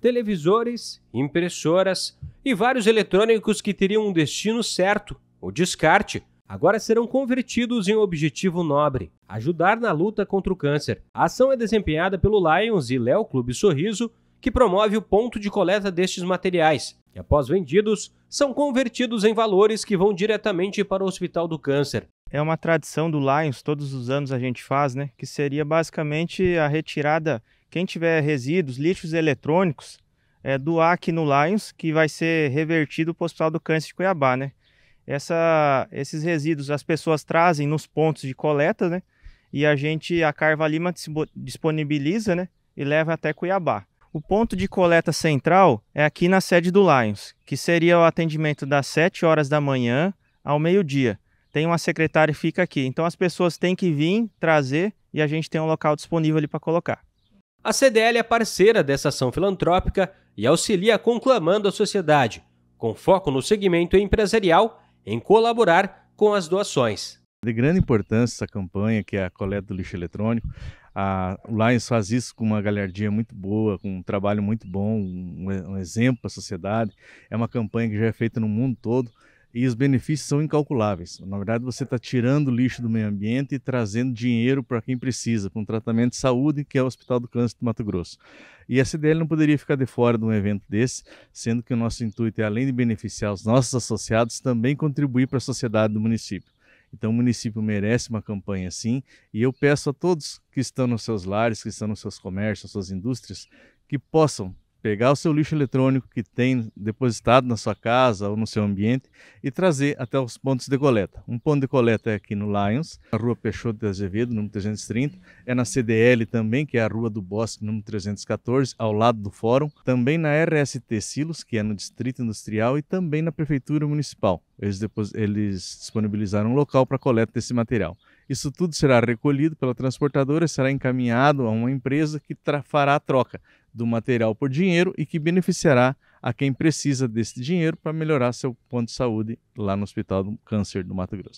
televisores, impressoras e vários eletrônicos que teriam um destino certo, o descarte, agora serão convertidos em um objetivo nobre: ajudar na luta contra o câncer. A ação é desempenhada pelo Lions e Léo Clube Sorriso, que promove o ponto de coleta destes materiais, que após vendidos, são convertidos em valores que vão diretamente para o Hospital do Câncer. É uma tradição do Lions, todos os anos a gente faz, né? Que seria basicamente a retirada quem tiver resíduos, lixos eletrônicos, é, doar aqui no Lions, que vai ser revertido para o Hospital do Câncer de Cuiabá, né? Essa, esses resíduos as pessoas trazem nos pontos de coleta, né? E a gente, a Carva Lima disponibiliza, né? E leva até Cuiabá. O ponto de coleta central é aqui na sede do Lions, que seria o atendimento das 7 horas da manhã ao meio-dia. Tem uma secretária que fica aqui. Então as pessoas têm que vir, trazer e a gente tem um local disponível ali para colocar. A CDL é parceira dessa ação filantrópica e auxilia conclamando a sociedade, com foco no segmento empresarial, em colaborar com as doações. De grande importância essa campanha, que é a coleta do lixo eletrônico. A, o Lions faz isso com uma galhardia muito boa, com um trabalho muito bom, um, um exemplo para a sociedade. É uma campanha que já é feita no mundo todo e os benefícios são incalculáveis. Na verdade, você está tirando lixo do meio ambiente e trazendo dinheiro para quem precisa, para um tratamento de saúde, que é o Hospital do Câncer do Mato Grosso. E a CDL não poderia ficar de fora de um evento desse, sendo que o nosso intuito é, além de beneficiar os nossos associados, também contribuir para a sociedade do município. Então, o município merece uma campanha assim, e eu peço a todos que estão nos seus lares, que estão nos seus comércios, nas suas indústrias, que possam pegar o seu lixo eletrônico que tem depositado na sua casa ou no seu ambiente e trazer até os pontos de coleta. Um ponto de coleta é aqui no Lions, na rua Peixoto de Azevedo, número 330, é na CDL também, que é a rua do Bosque, número 314, ao lado do fórum, também na RST Silos, que é no Distrito Industrial e também na Prefeitura Municipal eles, depois, eles disponibilizaram um local para coleta desse material. Isso tudo será recolhido pela transportadora e será encaminhado a uma empresa que fará a troca do material por dinheiro e que beneficiará a quem precisa desse dinheiro para melhorar seu ponto de saúde lá no Hospital do Câncer do Mato Grosso.